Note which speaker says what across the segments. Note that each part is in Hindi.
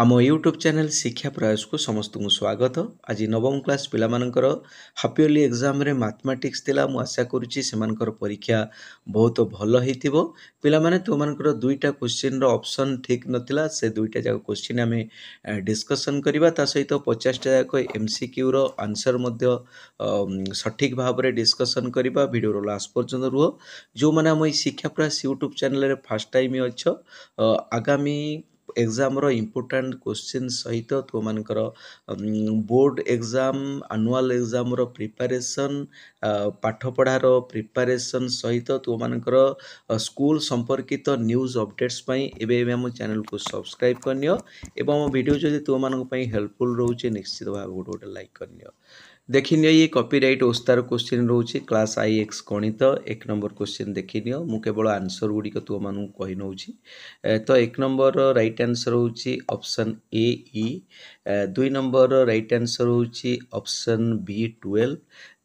Speaker 1: ଆମ ୟୁଟ୍ୟୁବ୍ ଚ୍ୟାନେଲ୍ ଶିକ୍ଷା ପ୍ରୟାସକୁ ସମସ୍ତଙ୍କୁ ସ୍ୱାଗତ ଆଜି ନବମ କ୍ଲାସ୍ ପିଲାମାନଙ୍କର ହାପିଓଲି ଏକ୍ଜାମ୍ରେ ମାଥମେଟିକ୍ସ ଥିଲା ମୁଁ ଆଶା କରୁଛି ସେମାନଙ୍କର ପରୀକ୍ଷା ବହୁତ ଭଲ ହେଇଥିବ ପିଲାମାନେ ତୁମମାନଙ୍କର ଦୁଇଟା କୋଶ୍ଚିନ୍ର ଅପସନ୍ ଠିକ୍ ନଥିଲା ସେ ଦୁଇଟା ଯାକ କୋଶ୍ଚିନ୍ ଆମେ ଡିସ୍କସନ୍ କରିବା ତା ସହିତ ପଚାଶଟା ଯାକ ଏମ୍ ସି କ୍ୟୁର ଆନ୍ସର୍ ମଧ୍ୟ ସଠିକ୍ ଭାବରେ ଡିସ୍କସନ୍ କରିବା ଭିଡ଼ିଓର ଲାଷ୍ଟ ପର୍ଯ୍ୟନ୍ତ ରୁହ ଯେଉଁମାନେ ଆମ ଏଇ ଶିକ୍ଷା ପ୍ରୟାସ ୟୁଟ୍ୟୁବ୍ ଚ୍ୟାନେଲ୍ରେ ଫାର୍ଷ୍ଟ ଟାଇମ୍ ଅଛ ଆଗାମୀ ଏଗ୍ଜାମ୍ର ଇମ୍ପୋର୍ଟାଣ୍ଟ କୋଶ୍ଚିନ୍ ସହିତ ତୋମାନଙ୍କର ବୋର୍ଡ଼ ଏଗ୍ଜାମ୍ ଆନୁଆଲ୍ ଏଗ୍ଜାମ୍ର ପ୍ରିପାରେସନ୍ ପାଠପଢ଼ାର ପ୍ରିପାରେସନ୍ ସହିତ ତୋମାନଙ୍କର ସ୍କୁଲ୍ ସମ୍ପର୍କିତ ନ୍ୟୁଜ୍ ଅପଡ଼େଟ୍ସ ପାଇଁ ଏବେ ଏବେ ଆମ ଚ୍ୟାନେଲ୍କୁ ସବସ୍କ୍ରାଇବ୍ କରିନିଅ ଏବଂ ଆମ ଭିଡ଼ିଓ ଯଦି ତୋମାନଙ୍କ ପାଇଁ ହେଲ୍ପଫୁଲ୍ ରହୁଛି ନିଶ୍ଚିତ ଭାବେ ଗୋଟେ ଗୋଟେ ଲାଇକ୍ କରିନିଅ देखनी ये रईट ओस्तार क्वेश्चन रोच क्लास आई एक्स गणित एक नंबर क्वेश्चन देखी मुवल आंसर गुड़िक तुम मही नौ तो एक number right answer option A इ दुई number right answer option B twelve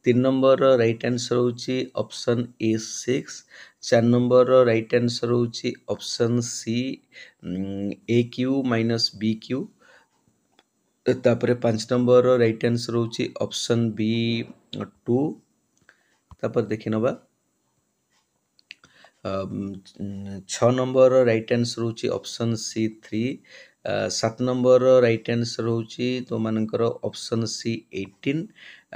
Speaker 1: तीन number right answer option A six चार number right answer option C A Q minus B Q तापर पांच number right answer option B two ताप देखी नवा छ नंबर रईट आंसर हूँ ऑप्शन सी थ्री सात नंबर रईट आंसर हूँ तो मानकर ऑप्शन सी एटीन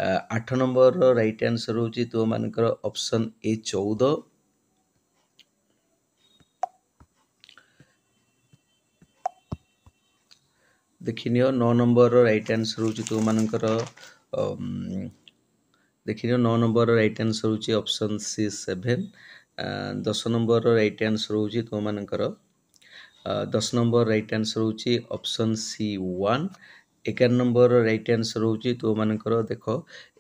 Speaker 1: आठ नंबर रईट आंसर हूँ तो मानकर ऑप्शन ए चौदह ଦେଖିନିଅ ନଅ ନମ୍ବରର ରାଇଟ୍ ଆନ୍ସର୍ ହେଉଛି ତୁମମାନଙ୍କର ଦେଖିନିଅ ନଅ ନମ୍ବରର ରାଇଟ୍ ଆନ୍ସର୍ ହେଉଛି ଅପସନ୍ ସି ସେଭେନ୍ ଦଶ ନମ୍ବରର ରାଇଟ୍ ଆନ୍ସର୍ ହେଉଛି ତୁମମାନଙ୍କର ଦଶ ନମ୍ବର ରାଇଟ୍ ଆନ୍ସର୍ ହେଉଛି ଅପସନ୍ ସି ୱାନ୍ ଏଗାର ନମ୍ବରର ରାଇଟ୍ ଆନ୍ସର୍ ହେଉଛି ତୋମାନଙ୍କର ଦେଖ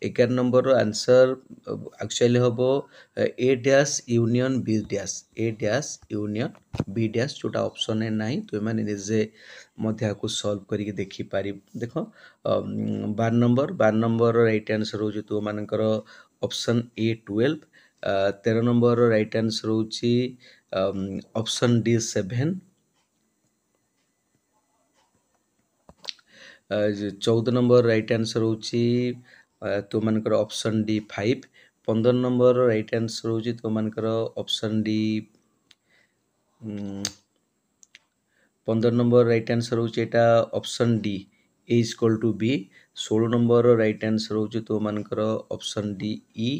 Speaker 1: ଏଗାର ନମ୍ବରର ଆନ୍ସର୍ ଆକ୍ଚୁଆଲି ହେବ A dash union B dash A dash union B dash ଯେଉଁଟା ଅପସନ୍ରେ ନାହିଁ ତୁମେମାନେ ନିଜେ ମଧ୍ୟ ଏହାକୁ ସଲ୍ଭ କରିକି ଦେଖିପାରିବ ଦେଖ ବାର ନମ୍ବର ବାର ନମ୍ବରର ରାଇଟ୍ ଆନ୍ସର୍ ହେଉଛି ତୋମାନଙ୍କର ଅପସନ୍ ଏ ଟୁଏଲ୍ଭ ତେର ନମ୍ବରର ରାଇଟ୍ ଆନ୍ସର୍ ହେଉଛି ଅପସନ୍ ଡି ସେଭେନ୍ ଚଉଦ ନମ୍ବର ରାଇଟ୍ ଆନ୍ସର୍ ହେଉଛି ତୁମମାନଙ୍କର ଅପସନ୍ ଡି ଫାଇଭ୍ ପନ୍ଦର ନମ୍ବର ରାଇଟ୍ ଆନ୍ସର୍ ହେଉଛି ତୁମମାନଙ୍କର ଅପସନ୍ ଡି ପନ୍ଦର ନମ୍ବର ରାଇଟ୍ ଆନ୍ସର୍ ହେଉଛି ଏଇଟା option D A is equal to B ଷୋହଳ ନମ୍ବର ରାଇଟ୍ ଆନ୍ସର୍ ହେଉଛି ତୁମମାନଙ୍କର ଅପସନ୍ ଡି ଇ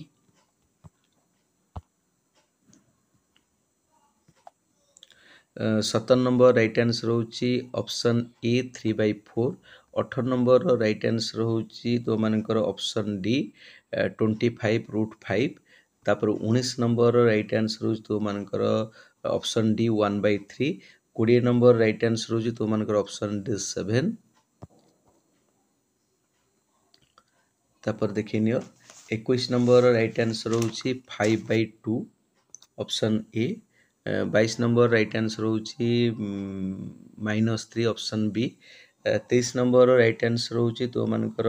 Speaker 1: ସତର ନମ୍ବର ରାଇଟ୍ ଆନ୍ସର୍ ହେଉଛି option A three by four ଅଠର ନମ୍ବରର ରାଇଟ୍ ଆନ୍ସର୍ ହେଉଛି ତୋମାନଙ୍କର option D twenty five root five ତାପରେ ଉଣେଇଶ ନମ୍ବରର ରାଇଟ୍ ଆନ୍ସର୍ ହେଉଛି ତୋମାନଙ୍କର option D one by three କୋଡ଼ିଏ ନମ୍ବର ରାଇଟ୍ ଆନ୍ସର୍ ହେଉଛି ତୋମାନଙ୍କର ଅପସନ୍ ଡି ସେଭେନ୍ ତାପରେ ଦେଖି ନିଅ ଏକୋଇଶ ନମ୍ବରର ରାଇଟ୍ ଆନ୍ସର୍ ହେଉଛି five by two option A বাইশ নম্বর রাইট আনসর হচ্ছে মাইনস থ্রি অপসন বি তেইশ নম্বর রাইট আনসর হচ্ছে তো মানকর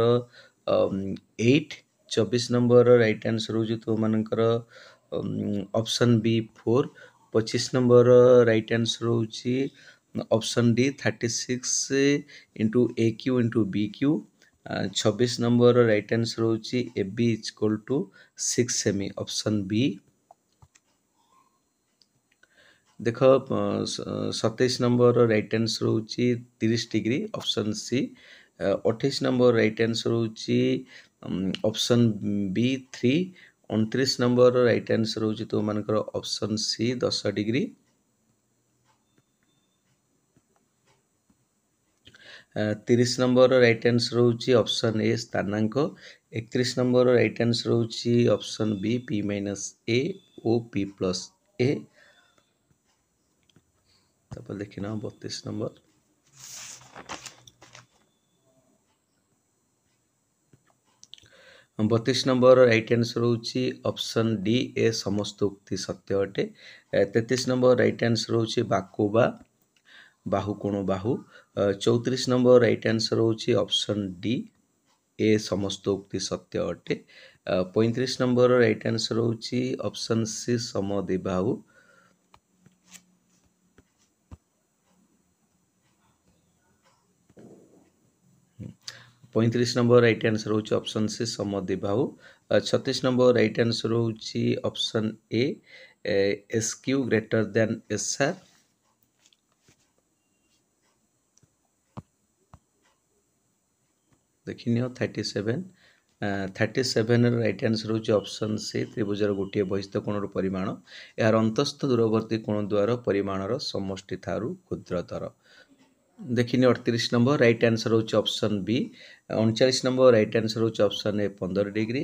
Speaker 1: এইট চব্বিশ নম্বর রাইট আনসর হচ্ছে তো মানকর অপসন বি ফোর পঁচিশ নম্বর রাইট আনসর হচ্ছে option D thirty six into A Q into B Q छब्बीस नंबर रईट आंसर हूँ A B is equal to six सेमी ऑप्शन बी देख सतैश नंबर रईट आन्सर हो तीस डिग्री ऑप्शन सी अठाई number right answer option B three अंतीस नंबर रईट आन्सर हो मर ऑप्शन सी दस डिग्री तीस number right answer option A स्थानाक एक number right answer option B P minus A ओ पी प्लस ए তারপর লিখে নাও বত্রিশ নম্বর বତିଶ নম্বর রাইট আনসর হচ্ছে অপশন ডি এ সমস্ত উক্তি সত্য অটে তেত্রিশ নম্বর রাইট আনসর হচ্ছে বাকু বা বাহু কোণ বাহু চৌত্রিশ নম্বর রাইট আনসর হচ্ছে অপশন ডি এ সমস্ত উক্তি সত্য অটে পঁয়ত্রিশ নম্বর রাইট আনসর হচ্ছে অপশন সি সমদ্বিবাহু ପଇଁତିରିଶ ନମ୍ବର ରାଇଟ୍ ଆନ୍ସର୍ ହେଉଛି ଅପସନ୍ ସି ସମଧି ବାହୁ ଛତିଶ ନମ୍ବର ରାଇଟ୍ ଆନ୍ସର୍ ହେଉଛି option A S Q greater than SR ଦେଖିନିଅ ଥାର୍ଟି ସେଭେନ ଥାର୍ଟି ସେଭେନର ରାଇଟ୍ ଆନ୍ସର୍ ହେଉଛି ଅପସନ୍ ସି ତ୍ରିଭୁଜର ଗୋଟିଏ ବହିସ୍ତ କୋଣର ପରିମାଣ ଏହାର ଅନ୍ତସ୍ଥ ଦୂରବର୍ତ୍ତୀ କୋଣ ଦ୍ୱାର ପରିମାଣର ସମଷ୍ଟି ଠାରୁ କ୍ଷୁଦ୍ରତର ଦେଖିନି ଅଠତିରିଶ ନମ୍ବର ରାଇଟ୍ ଆନ୍ସର୍ ହେଉଛି ଅପସନ୍ ବି ଅଣଚାଳିଶ ନମ୍ବର ରାଇଟ୍ ଆନ୍ସର୍ ହେଉଛି ଅପସନ୍ ଏ ପନ୍ଦର ଡିଗ୍ରୀ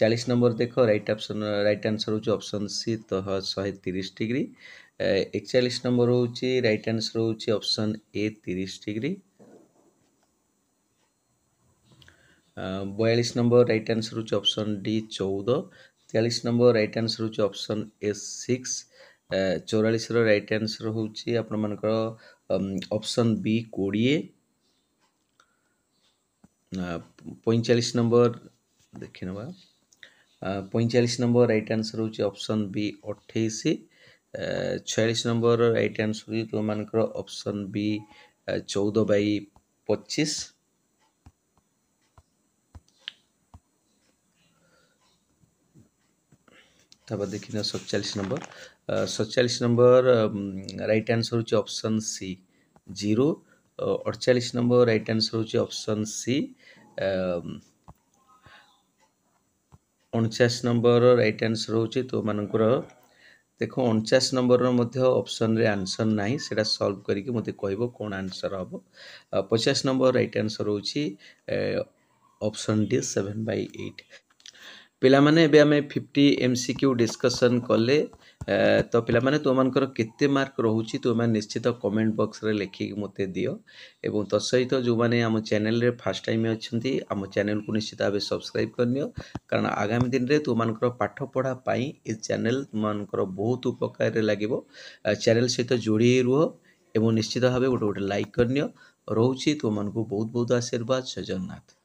Speaker 1: ଚାଳିଶ ନମ୍ବର ଦେଖ ରାଇଟ୍ ଅପସନ୍ ରାଇଟ୍ ଆନ୍ସର୍ ହେଉଛି ଅପସନ୍ ସି ତ ଶହେ ତିରିଶ ଡିଗ୍ରୀ ଏକଚାଳିଶ ନମ୍ବର ହେଉଛି ରାଇଟ୍ ଆନ୍ସର୍ ହେଉଛି ଅପସନ୍ ଏ ତିରିଶ ଡିଗ୍ରୀ ବୟାଳିଶ ନମ୍ବର ରାଇଟ୍ ଆନ୍ସର୍ ହେଉଛି ଅପସନ୍ ଡି ଚଉଦ ତେୟାଳିଶ ନମ୍ବର ରାଇଟ୍ ଆନ୍ସର୍ ହେଉଛି ଅପସନ୍ ଏ ସିକ୍ସ ଚଉରାଳିଶର ରାଇଟ୍ ଆନ୍ସର୍ ହେଉଛି ଆପଣମାନଙ୍କର ଅପସନ୍ ବି କୋଡ଼ିଏ ପଇଁଚାଳିଶ ନମ୍ବର ଦେଖିନେବା ପଇଁଚାଳିଶ ନମ୍ବର ରାଇଟ୍ ଆନ୍ସର୍ ହେଉଛି ଅପସନ୍ ବି ଅଠେଇଶ ଛୟାଳିଶ ନମ୍ବର ରାଇଟ୍ ଆନ୍ସର୍ ହେଉଛି ତୁମମାନଙ୍କର ଅପସନ୍ ବି ଚଉଦ ବାଇ ପଚିଶ था बाद देखिए सतचालीस नंबर सतचालीस नंबर राइट आंसर हो ऑप्शन सी जीरो अड़चाश नंबर राइट आंसर हो ऑप्शन सी ଅଣଚାଶ ନମ୍ବରର ରାଇଟ୍ ଆନ୍ସର୍ ହେଉଛି ତୋମାନଙ୍କର ଦେଖ ଅଣଚାଶ ନମ୍ବରର ମଧ୍ୟ ଅପସନ୍ରେ ଆନ୍ସର୍ ନାହିଁ ସେଇଟା ସଲ୍ଭ କରିକି ମୋତେ କହିବ କ'ଣ ଆନ୍ସର୍ ହେବ ପଚାଶ ନମ୍ବର ରାଇଟ୍ ଆନ୍ସର୍ ହେଉଛି option D seven by eight ପିଲାମାନେ ଏବେ ଆମେ fifty M C Q discussion କଲେ ତ ପିଲାମାନେ ତୁମମାନଙ୍କର କେତେ ମାର୍କ ରହୁଛି ତୁମେମାନେ ନିଶ୍ଚିତ କମେଣ୍ଟ ବକ୍ସରେ ଲେଖିକି ମୋତେ ଦିଅ ଏବଂ ତତ୍ସହିତ ଯେଉଁମାନେ ଆମ ଚ୍ୟାନେଲରେ ଫାର୍ଷ୍ଟ ଟାଇମ୍ ଅଛନ୍ତି ଆମ ଚ୍ୟାନେଲକୁ ନିଶ୍ଚିତ ଭାବେ ସବସ୍କ୍ରାଇବ୍ କରିନିଅ କାରଣ ଆଗାମୀ ଦିନରେ ତୁମମାନଙ୍କର ପାଠ ପଢ଼ା ପାଇଁ ଏ ଚ୍ୟାନେଲ ତୁମମାନଙ୍କର ବହୁତ ଉପକାରରେ ଲାଗିବ ଚ୍ୟାନେଲ ସହିତ ଯୋଡ଼ି ରୁହ ଏବଂ ନିଶ୍ଚିତ ଭାବେ ଗୋଟେ ଗୋଟେ ଲାଇକ୍ କରିନିଅ ରହୁଛି ତୁମମାନଙ୍କୁ ବହୁତ ବହୁତ ଆଶୀର୍ବାଦ ଜଗନ୍ନାଥ